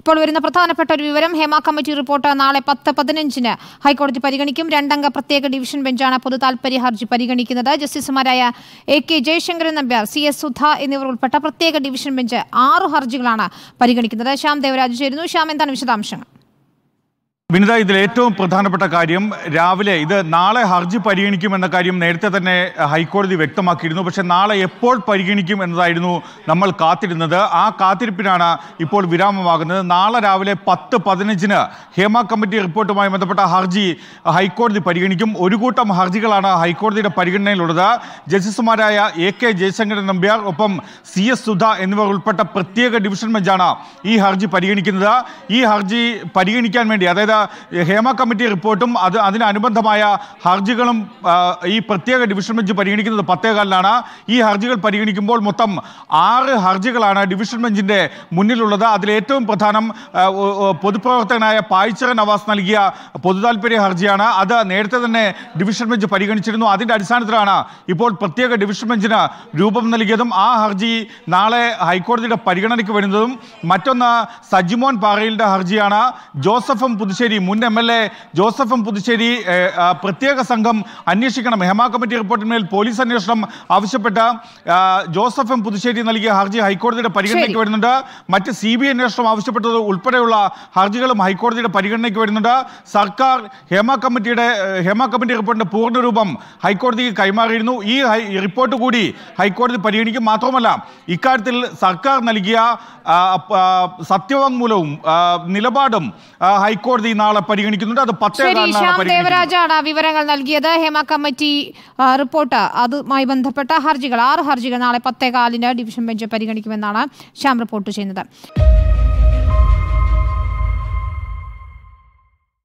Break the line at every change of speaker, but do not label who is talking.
ഇപ്പോൾ വരുന്ന പ്രധാനപ്പെട്ട ഒരു വിവരം ഹേമ കമ്മിറ്റി റിപ്പോർട്ട് നാളെ പത്ത് പതിനഞ്ചിന് ഹൈക്കോടതി പരിഗണിക്കും രണ്ടംഗ പ്രത്യേക ഡിവിഷൻ ബെഞ്ചാണ് പൊതു താൽപര്യ ഹർജി പരിഗണിക്കുന്നത് ജസ്റ്റിസുമാരായ A K Jayasankaran Nambiar C S Sudha എന്നിവർ ഉൾപ്പെട്ട പ്രത്യേക ഡിവിഷൻ ബെഞ്ച് ആറു ഹർജികളാണ് പരിഗണിക്കുന്നത് ശ്യാം ദേവരാജ് ചേരുന്നു ശ്യാം എന്താണ് വിശദാംശങ്ങൾ
വിനിത ഇതിൽ ഏറ്റവും പ്രധാനപ്പെട്ട കാര്യം രാവിലെ ഇത് നാളെ ഹർജി പരിഗണിക്കുമെന്ന കാര്യം നേരത്തെ തന്നെ ഹൈക്കോടതി വ്യക്തമാക്കിയിരുന്നു പക്ഷേ നാളെ എപ്പോൾ പരിഗണിക്കും എന്നതായിരുന്നു നമ്മൾ കാത്തിരുന്നത് ആ കാത്തിരിപ്പിനാണ് ഇപ്പോൾ വിരാമമാകുന്നത് നാളെ രാവിലെ പത്ത് പതിനഞ്ചിന് ഹേമ കമ്മിറ്റി റിപ്പോർട്ടുമായി ബന്ധപ്പെട്ട ഹർജി ഹൈക്കോടതി പരിഗണിക്കും ഒരു കൂട്ടം ഹർജികളാണ് ഹൈക്കോടതിയുടെ പരിഗണനയിലുള്ളത് ജസ്റ്റിസുമാരായ എ കെ ജയശങ്കരൻ നമ്പ്യാർ ഒപ്പം സി എസ് സുധ എന്നിവർ ഉൾപ്പെട്ട പ്രത്യേക ഡിവിഷൻ ബെഞ്ചാണ് ഈ ഹർജി പരിഗണിക്കുന്നത് ഈ ഹർജി പരിഗണിക്കാൻ വേണ്ടി അതായത് ഹേമ കമ്മിറ്റി റിപ്പോർട്ടും അത് അതിനനുബന്ധമായ ഹർജികളും ഈ പ്രത്യേക ഡിവിഷൻ ബെഞ്ച് പരിഗണിക്കുന്നത് പത്തേകാലിലാണ് ഈ ഹർജികൾ പരിഗണിക്കുമ്പോൾ മൊത്തം ആറ് ഹർജികളാണ് ഡിവിഷൻ ബെഞ്ചിൻ്റെ മുന്നിലുള്ളത് അതിലേറ്റവും പ്രധാനം പൊതുപ്രവർത്തകനായ പായ്ച്ചിറ നവാസ് നൽകിയ പൊതുതാൽപര്യ ഹർജിയാണ് അത് നേരത്തെ തന്നെ ഡിവിഷൻ ബെഞ്ച് പരിഗണിച്ചിരുന്നു അതിൻ്റെ അടിസ്ഥാനത്തിലാണ് ഇപ്പോൾ പ്രത്യേക ഡിവിഷൻ ബെഞ്ചിന് രൂപം നൽകിയതും ആ ഹർജി നാളെ ഹൈക്കോടതിയുടെ പരിഗണനയ്ക്ക് വരുന്നതും മറ്റൊന്ന് സജിമോൻ പാറയിലിൻ്റെ ഹർജിയാണ് ജോസഫും പുതുശ്ശേരി പുതുശ്ശേരി മുൻ എം എൽ എ ജോസഫും പുതുശ്ശേരി പ്രത്യേക സംഘം അന്വേഷിക്കണം ഹെമ കമ്മിറ്റി റിപ്പോർട്ടിന്മേൽ പോലീസ് അന്വേഷണം ആവശ്യപ്പെട്ട ജോസഫും പുതുശ്ശേരി നൽകിയ ഹർജി ഹൈക്കോടതിയുടെ പരിഗണനയ്ക്ക് വരുന്നുണ്ട് മറ്റ് സി ബി അന്വേഷണം ആവശ്യപ്പെട്ടത് ഉൾപ്പെടെയുള്ള ഹർജികളും ഹൈക്കോടതിയുടെ പരിഗണനയ്ക്ക് വരുന്നുണ്ട് സർക്കാർ ഹേമ കമ്മിറ്റിയുടെ ഹേമ കമ്മിറ്റി റിപ്പോർട്ടിന്റെ പൂർണ്ണരൂപം ഹൈക്കോടതിക്ക് കൈമാറിയിരുന്നു ഈ റിപ്പോർട്ട് കൂടി ഹൈക്കോടതി പരിഗണിക്കും മാത്രമല്ല ഇക്കാര്യത്തിൽ സർക്കാർ നൽകിയ സത്യവാങ്മൂലവും നിലപാടും ഹൈക്കോടതി നാളെ പരിഗണിക്കുന്നുണ്ട് അത് പത്ത് ദേവരാജാണ്
വിവരങ്ങൾ നൽകിയത് ഹേമ കമ്മിറ്റി റിപ്പോർട്ട് അതുമായി ബന്ധപ്പെട്ട ഹർജികൾ ആറ് ഹർജികൾ നാളെ പത്തേകാലിന് ഡിവിഷൻ ബെഞ്ച് പരിഗണിക്കുമെന്നാണ് ശ്യാം റിപ്പോർട്ട് ചെയ്യുന്നത്